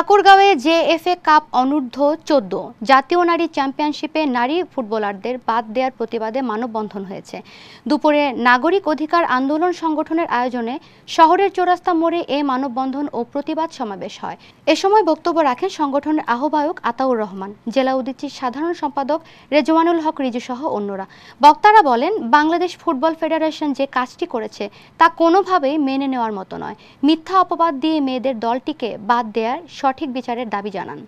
ঠাকুরগাঁওয়ে J F A cup অনূর্ধ্ব চোদ্দ জাতীয় নারী চ্যাম্পিয়নশিপে নারী ফুটবলারদের বাদ দেওয়ার প্রতিবাদে মানববন্ধন হয়েছে দুপুরে নাগরিক অধিকার আন্দোলন সংগঠনের আয়োজনে শহরের চৌরাস্তা মোড়ে এ মানববন্ধন ও প্রতিবাদ সমাবেশ হয় এ সময় বক্তব্য রাখেন সংগঠনের আহ্বায়ক আতাউর রহমান জেলা উদ্দিচির সাধারণ সম্পাদক রেজওয়ানুল হক রিজু সহ অন্যরা বক্তারা বলেন বাংলাদেশ ফুটবল ফেডারেশন যে কাজটি করেছে তা কোনোভাবেই মেনে নেওয়ার মতো নয় মিথ্যা অপবাদ দিয়ে মেয়েদের দলটিকে বাদ দেওয়ার সঠিক বিচারের দাবি জানান